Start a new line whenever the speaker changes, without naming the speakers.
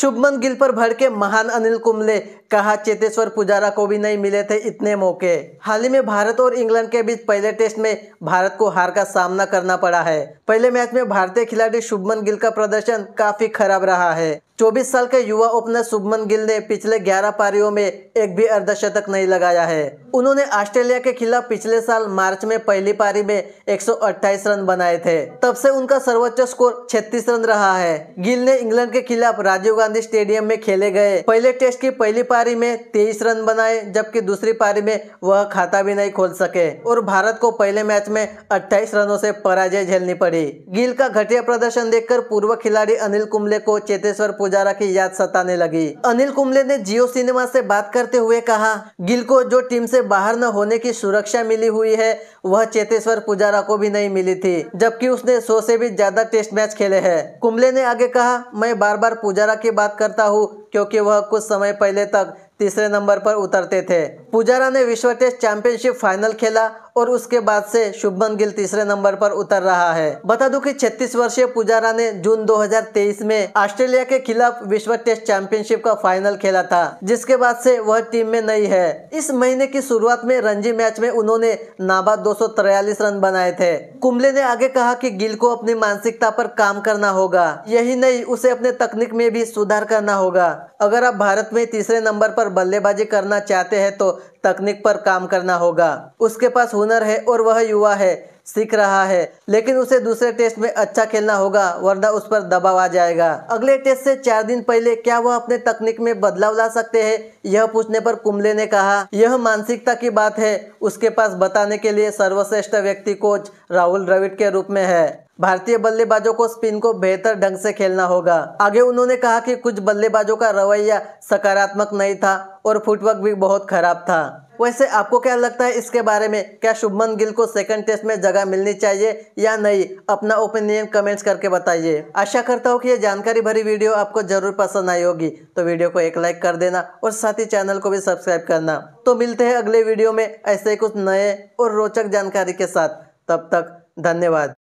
शुभमन गिल पर भर के महान अनिल कुंबले कहा चेतेश्वर पुजारा को भी नहीं मिले थे इतने मौके हाल ही में भारत और इंग्लैंड के बीच पहले टेस्ट में भारत को हार का सामना करना पड़ा है पहले मैच में भारतीय खिलाड़ी शुभमन गिल का प्रदर्शन काफी खराब रहा है चौबीस साल के युवा ओपनर शुभमन गिल ने पिछले ग्यारह पारियों में एक भी अर्धशतक नहीं लगाया है उन्होंने ऑस्ट्रेलिया के खिलाफ पिछले साल मार्च में पहली पारी में एक रन बनाए थे तब से उनका सर्वोच्च स्कोर छत्तीस रन रहा है गिल ने इंग्लैंड के खिलाफ राजीव गांधी गांधी स्टेडियम में खेले गए पहले टेस्ट की पहली पारी में तेईस रन बनाए जबकि दूसरी पारी में वह खाता भी नहीं खोल सके और भारत को पहले मैच में अट्ठाईस रनों से पराजय झेलनी पड़ी गिल का घटिया प्रदर्शन देखकर पूर्व खिलाड़ी अनिल कुंबले को चेतेश्वर पुजारा की याद सताने लगी अनिल कुंबले ने जियो सिनेमा से बात करते हुए कहा गिल को जो टीम से बाहर न होने की सुरक्षा मिली हुई है वह चेतेश्वर पुजारा को भी नहीं मिली थी जबकि उसने सौ से भी ज्यादा टेस्ट मैच खेले है कुंबले ने आगे कहा मैं बार बार पुजारा की की बात करता हूँ क्योंकि वह कुछ समय पहले तक तीसरे नंबर पर उतरते थे पुजारा ने विश्व टेस्ट चैंपियनशिप फाइनल खेला और उसके बाद से शुभमन गिल तीसरे नंबर पर उतर रहा है बता दूं कि 36 वर्षीय पुजारा ने जून 2023 में ऑस्ट्रेलिया के खिलाफ विश्व टेस्ट चैंपियनशिप का फाइनल खेला था जिसके बाद से वह टीम में नहीं है इस महीने की शुरुआत में रणजी मैच में उन्होंने नाबाद दो रन बनाए थे कुंबले ने आगे कहा की गिल को अपनी मानसिकता पर काम करना होगा यही नहीं उसे अपने तकनीक में भी सुधार करना होगा अगर आप भारत में तीसरे नंबर पर बल्लेबाजी करना चाहते हैं तो तकनीक पर काम करना होगा उसके पास हुनर है और वह युवा है सीख रहा है लेकिन उसे दूसरे टेस्ट में अच्छा खेलना होगा वरना उस पर दबाव आ जाएगा अगले टेस्ट से चार दिन पहले क्या वह अपने तकनीक में बदलाव ला सकते हैं यह पूछने पर कुंबले ने कहा यह मानसिकता की बात है उसके पास बताने के लिए सर्वश्रेष्ठ व्यक्ति कोच राहुल द्रविड़ के रूप में है भारतीय बल्लेबाजों को स्पिन को बेहतर ढंग से खेलना होगा आगे उन्होंने कहा कि कुछ बल्लेबाजों का रवैया सकारात्मक नहीं था और फुटवर्क भी बहुत खराब था वैसे आपको क्या लगता है इसके बारे में क्या शुभमन गिल को सेकंड टेस्ट में जगह मिलनी चाहिए या नहीं अपना ओपिनियन कमेंट्स करके बताइए आशा करता हूँ कि ये जानकारी भरी वीडियो आपको जरूर पसंद आई होगी तो वीडियो को एक लाइक कर देना और साथ ही चैनल को भी सब्सक्राइब करना तो मिलते हैं अगले वीडियो में ऐसे कुछ नए और रोचक जानकारी के साथ तब तक धन्यवाद